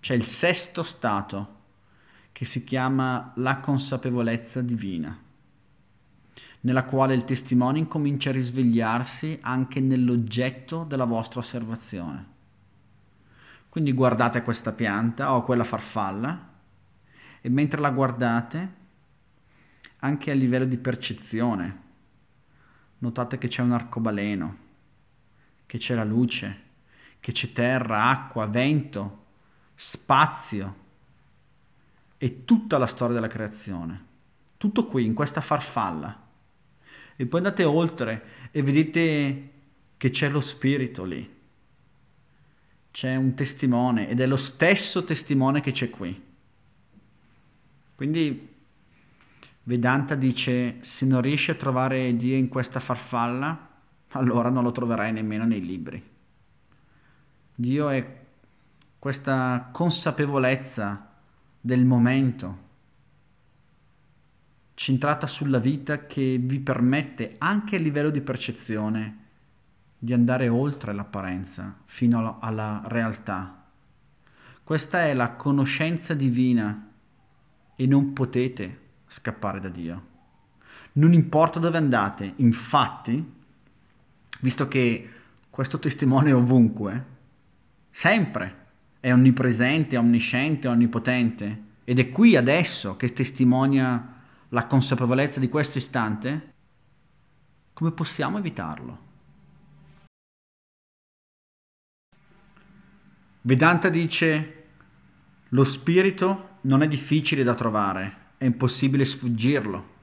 c'è il sesto stato che si chiama la consapevolezza divina, nella quale il testimone incomincia a risvegliarsi anche nell'oggetto della vostra osservazione. Quindi guardate questa pianta o quella farfalla e mentre la guardate, anche a livello di percezione, notate che c'è un arcobaleno, che c'è la luce, che c'è terra, acqua, vento, spazio e tutta la storia della creazione. Tutto qui, in questa farfalla. E poi andate oltre e vedete che c'è lo spirito lì. C'è un testimone ed è lo stesso testimone che c'è qui. Quindi Vedanta dice se non riesci a trovare Dio in questa farfalla, allora non lo troverai nemmeno nei libri. Dio è questa consapevolezza del momento, centrata sulla vita che vi permette anche a livello di percezione di andare oltre l'apparenza fino alla, realtà. Questa è la conoscenza divina e non potete scappare da Dio. Non importa dove andate, infatti, visto che questo testimone è ovunque, sempre è onnipresente, onnisciente, onnipotente ed è qui adesso che testimonia la consapevolezza di questo istante? Come possiamo evitarlo? Vedanta dice, lo spirito non è difficile da trovare, è impossibile sfuggirlo.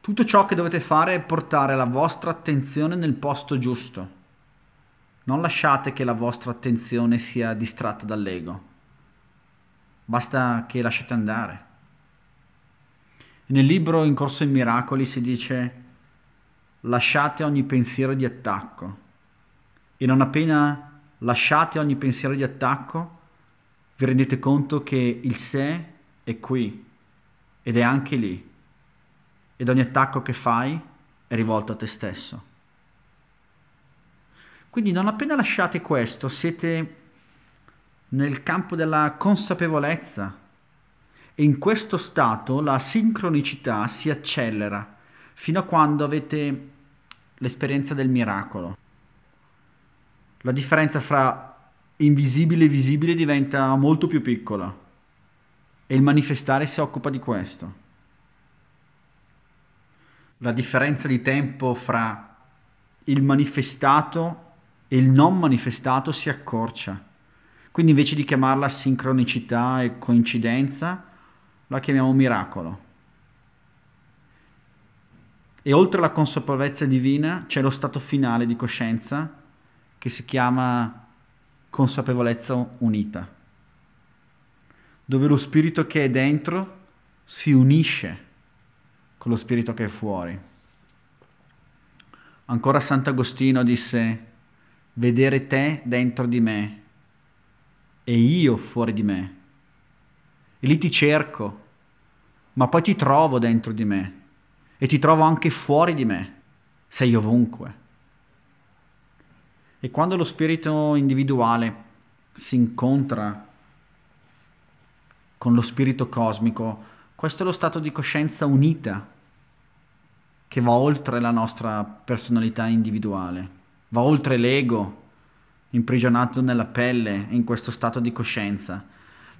Tutto ciò che dovete fare è portare la vostra attenzione nel posto giusto non lasciate che la vostra attenzione sia distratta dall'ego. Basta che lasciate andare. Nel libro In corso ai miracoli si dice lasciate ogni pensiero di attacco. E non appena lasciate ogni pensiero di attacco, vi rendete conto che il sé è qui ed è anche lì. Ed ogni attacco che fai è rivolto a te stesso. Quindi non appena lasciate questo, siete nel campo della consapevolezza e in questo stato la sincronicità si accelera fino a quando avete l'esperienza del miracolo. La differenza fra invisibile e visibile diventa molto più piccola e il manifestare si occupa di questo. La differenza di tempo fra il manifestato e il non manifestato si accorcia. Quindi invece di chiamarla sincronicità e coincidenza, la chiamiamo miracolo. E oltre alla consapevolezza divina c'è lo stato finale di coscienza che si chiama consapevolezza unita, dove lo spirito che è dentro si unisce con lo spirito che è fuori. Ancora Sant'Agostino disse, vedere te dentro di me e io fuori di me. E lì ti cerco, ma poi ti trovo dentro di me e ti trovo anche fuori di me, sei ovunque. E quando lo spirito individuale si incontra con lo spirito cosmico, questo è lo stato di coscienza unita che va oltre la nostra personalità individuale va oltre l'ego, imprigionato nella pelle, in questo stato di coscienza.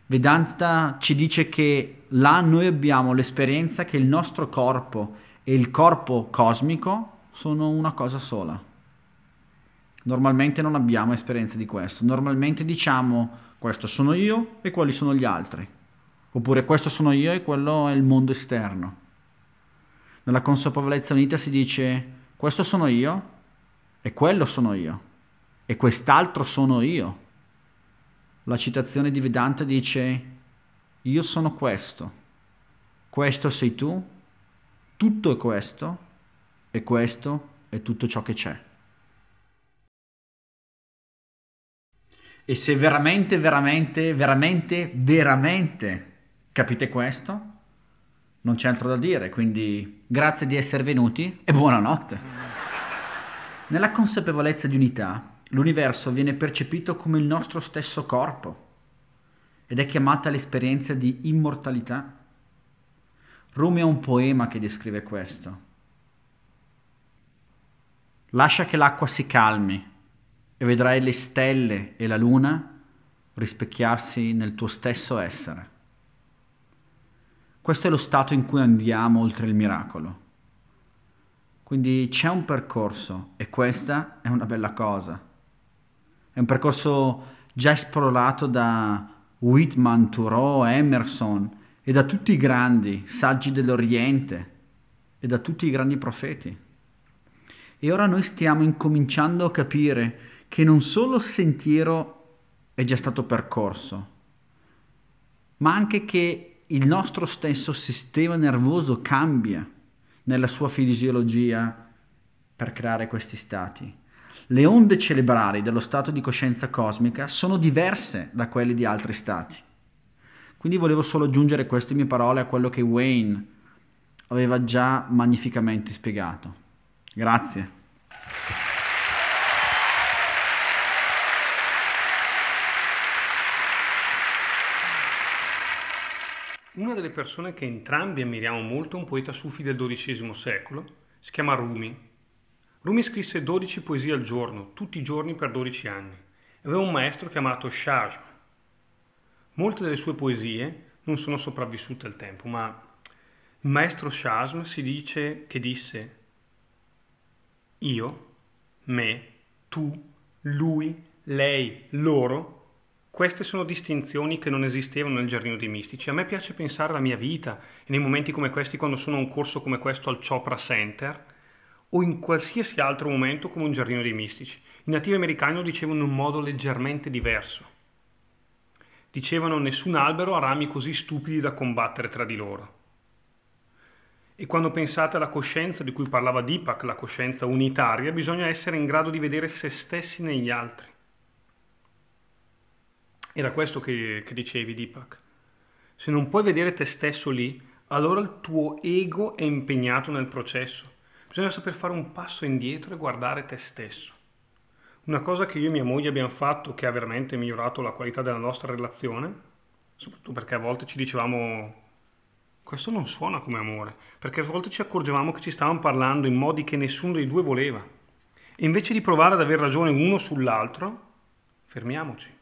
Vedanta ci dice che là noi abbiamo l'esperienza che il nostro corpo e il corpo cosmico sono una cosa sola. Normalmente non abbiamo esperienza di questo, normalmente diciamo questo sono io e quali sono gli altri, oppure questo sono io e quello è il mondo esterno. Nella consapevolezza unita si dice questo sono io e quello sono io. E quest'altro sono io. La citazione di Vedanta dice, io sono questo, questo sei tu, tutto è questo e questo è tutto ciò che c'è. E se veramente, veramente, veramente, veramente capite questo, non c'è altro da dire, quindi grazie di essere venuti e buonanotte. Nella consapevolezza di unità, l'universo viene percepito come il nostro stesso corpo ed è chiamata l'esperienza di immortalità. Rumi ha un poema che descrive questo. Lascia che l'acqua si calmi e vedrai le stelle e la luna rispecchiarsi nel tuo stesso essere. Questo è lo stato in cui andiamo oltre il miracolo quindi c'è un percorso e questa è una bella cosa. È un percorso già esplorato da Whitman, Thoreau, Emerson e da tutti i grandi saggi dell'Oriente e da tutti i grandi profeti. E ora noi stiamo incominciando a capire che non solo il sentiero è già stato percorso, ma anche che il nostro stesso sistema nervoso cambia nella sua fisiologia per creare questi stati. Le onde cerebrali dello stato di coscienza cosmica sono diverse da quelle di altri stati. Quindi volevo solo aggiungere queste mie parole a quello che Wayne aveva già magnificamente spiegato. Grazie. delle persone che entrambi ammiriamo molto è un poeta sufi del XII secolo, si chiama Rumi. Rumi scrisse 12 poesie al giorno, tutti i giorni per 12 anni. Aveva un maestro chiamato Shaj. Molte delle sue poesie non sono sopravvissute al tempo, ma il maestro Shasm si dice che disse io, me, tu, lui, lei, loro queste sono distinzioni che non esistevano nel giardino dei mistici. A me piace pensare alla mia vita e nei momenti come questi, quando sono a un corso come questo al Chopra Center, o in qualsiasi altro momento come un giardino dei mistici. I nativi americani lo dicevano in un modo leggermente diverso. Dicevano nessun albero ha rami così stupidi da combattere tra di loro. E quando pensate alla coscienza di cui parlava Deepak, la coscienza unitaria, bisogna essere in grado di vedere se stessi negli altri. Era questo che, che dicevi, Deepak. Se non puoi vedere te stesso lì, allora il tuo ego è impegnato nel processo. Bisogna saper fare un passo indietro e guardare te stesso. Una cosa che io e mia moglie abbiamo fatto che ha veramente migliorato la qualità della nostra relazione, soprattutto perché a volte ci dicevamo questo non suona come amore, perché a volte ci accorgevamo che ci stavamo parlando in modi che nessuno dei due voleva. E invece di provare ad aver ragione uno sull'altro, fermiamoci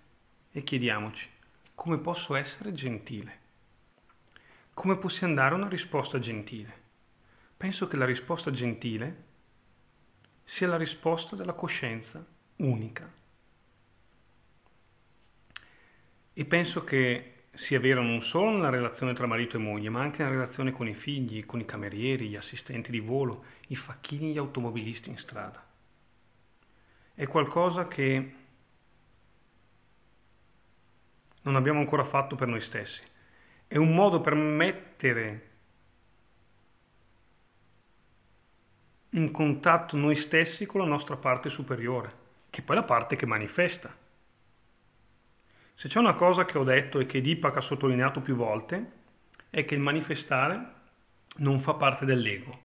e chiediamoci come posso essere gentile? Come possiamo dare una risposta gentile? Penso che la risposta gentile sia la risposta della coscienza unica. E penso che sia vero non solo nella relazione tra marito e moglie, ma anche nella relazione con i figli, con i camerieri, gli assistenti di volo, i facchini, gli automobilisti in strada. È qualcosa che non abbiamo ancora fatto per noi stessi. È un modo per mettere in contatto noi stessi con la nostra parte superiore, che è poi è la parte che manifesta. Se c'è una cosa che ho detto e che Dipak ha sottolineato più volte, è che il manifestare non fa parte dell'ego.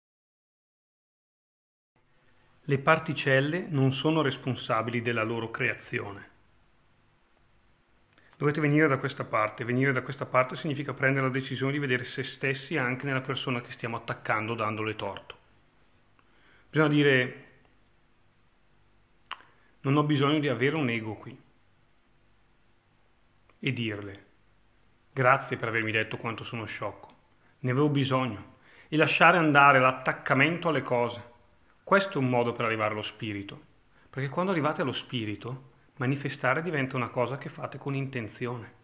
Le particelle non sono responsabili della loro creazione dovete venire da questa parte. Venire da questa parte significa prendere la decisione di vedere se stessi anche nella persona che stiamo attaccando dandole torto. Bisogna dire, non ho bisogno di avere un ego qui. E dirle, grazie per avermi detto quanto sono sciocco, ne avevo bisogno. E lasciare andare l'attaccamento alle cose. Questo è un modo per arrivare allo spirito. Perché quando arrivate allo spirito, Manifestare diventa una cosa che fate con intenzione.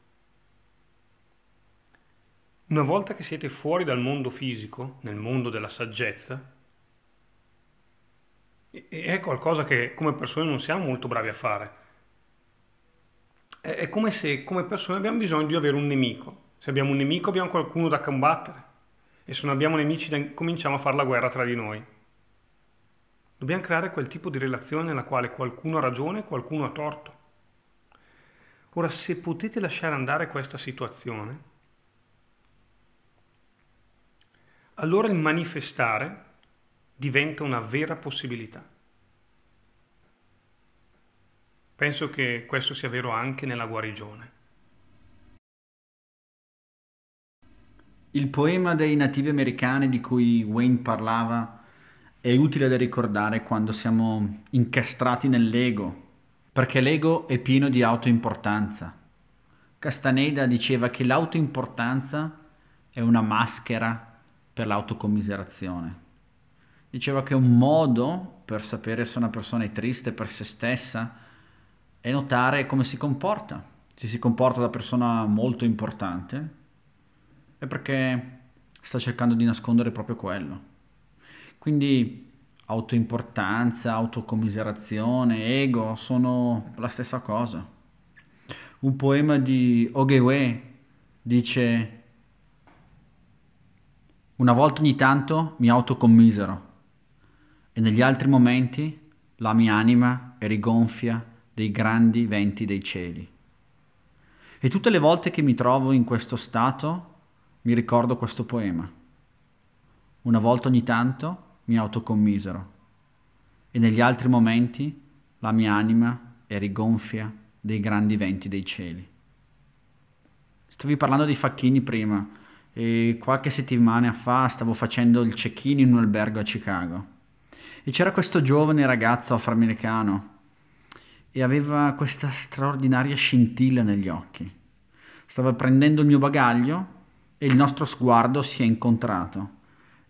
Una volta che siete fuori dal mondo fisico, nel mondo della saggezza, è qualcosa che come persone non siamo molto bravi a fare. È come se come persone abbiamo bisogno di avere un nemico. Se abbiamo un nemico abbiamo qualcuno da combattere. E se non abbiamo nemici cominciamo a fare la guerra tra di noi. Dobbiamo creare quel tipo di relazione nella quale qualcuno ha ragione e qualcuno ha torto. Ora, se potete lasciare andare questa situazione, allora il manifestare diventa una vera possibilità. Penso che questo sia vero anche nella guarigione. Il poema dei nativi americani di cui Wayne parlava è utile da ricordare quando siamo incastrati nell'ego, perché l'ego è pieno di autoimportanza. Castaneda diceva che l'autoimportanza è una maschera per l'autocommiserazione. Diceva che un modo per sapere se una persona è triste per se stessa è notare come si comporta. Se si comporta da persona molto importante è perché sta cercando di nascondere proprio quello. Quindi autoimportanza, autocommiserazione, ego sono la stessa cosa. Un poema di Ogewe dice una volta ogni tanto mi autocommisero e negli altri momenti la mia anima è rigonfia dei grandi venti dei cieli. E tutte le volte che mi trovo in questo stato mi ricordo questo poema. Una volta ogni tanto mi autocommisero, e negli altri momenti la mia anima è rigonfia dei grandi venti dei cieli. Stavi parlando di facchini prima, e qualche settimana fa stavo facendo il check-in in un albergo a Chicago, e c'era questo giovane ragazzo afroamericano, e aveva questa straordinaria scintilla negli occhi. Stava prendendo il mio bagaglio e il nostro sguardo si è incontrato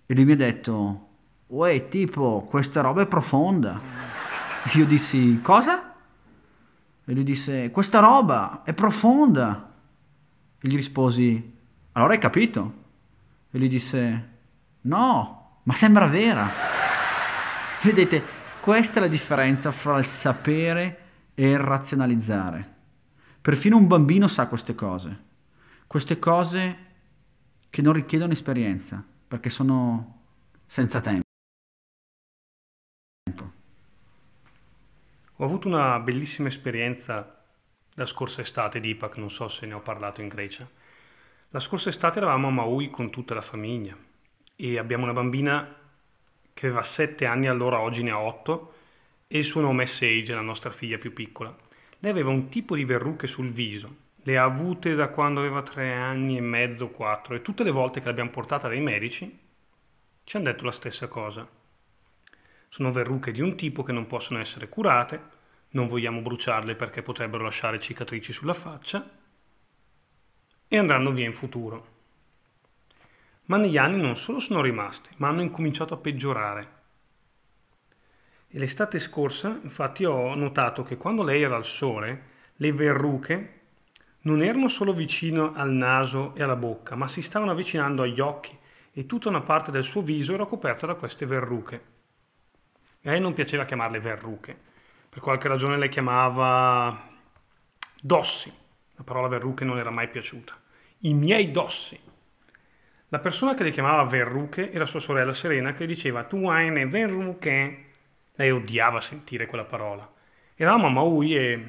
e lui mi ha detto uè tipo questa roba è profonda. io dissi cosa? E lui disse questa roba è profonda. E gli risposi allora hai capito? E lui disse no, ma sembra vera. Vedete, questa è la differenza fra il sapere e il razionalizzare. Perfino un bambino sa queste cose, queste cose che non richiedono esperienza, perché sono senza tempo. Ho avuto una bellissima esperienza la scorsa estate di IPAC, non so se ne ho parlato in Grecia. La scorsa estate eravamo a Maui con tutta la famiglia e abbiamo una bambina che aveva 7 anni, allora oggi ne ha 8, e il suo nome è Sage, la nostra figlia più piccola. Lei aveva un tipo di verruche sul viso, le ha avute da quando aveva 3 anni e mezzo, 4, e tutte le volte che l'abbiamo portata dai medici ci hanno detto la stessa cosa sono verruche di un tipo che non possono essere curate, non vogliamo bruciarle perché potrebbero lasciare cicatrici sulla faccia e andranno via in futuro. Ma negli anni non solo sono rimaste, ma hanno incominciato a peggiorare. E l'estate scorsa, infatti, ho notato che quando lei era al sole, le verruche non erano solo vicino al naso e alla bocca, ma si stavano avvicinando agli occhi e tutta una parte del suo viso era coperta da queste verruche. E lei non piaceva chiamarle verruche, per qualche ragione le chiamava dossi, la parola verruche non era mai piaciuta. I miei dossi. La persona che le chiamava verruche era sua sorella Serena che diceva tu hai ne verruche. Lei odiava sentire quella parola. Eravamo a Maui e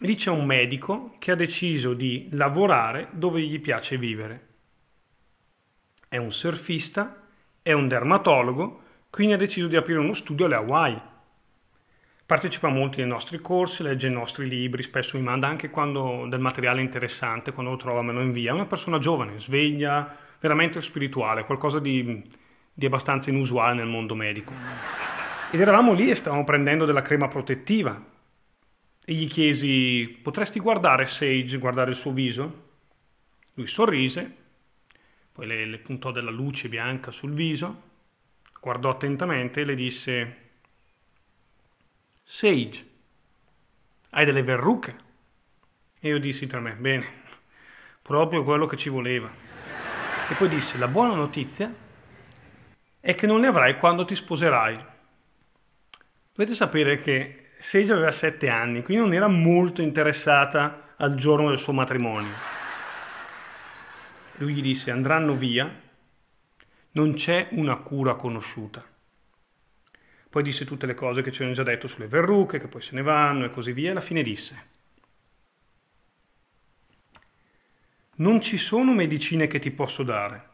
lì c'è un medico che ha deciso di lavorare dove gli piace vivere. È un surfista, è un dermatologo, quindi ha deciso di aprire uno studio alle Hawaii. Partecipa a molti dei nostri corsi, legge i nostri libri, spesso mi manda anche quando del materiale interessante, quando lo trova me lo invia. È una persona giovane, sveglia, veramente spirituale, qualcosa di, di abbastanza inusuale nel mondo medico. Ed eravamo lì e stavamo prendendo della crema protettiva. E gli chiesi, potresti guardare Sage, guardare il suo viso? Lui sorrise, poi le, le puntò della luce bianca sul viso guardò attentamente e le disse Sage, hai delle verruche? E io dissi tra me, bene, proprio quello che ci voleva. E poi disse, la buona notizia è che non le avrai quando ti sposerai. Dovete sapere che Sage aveva sette anni, quindi non era molto interessata al giorno del suo matrimonio. Lui gli disse, andranno via non c'è una cura conosciuta. Poi disse tutte le cose che ci hanno già detto sulle verruche, che poi se ne vanno e così via, e alla fine disse, non ci sono medicine che ti posso dare,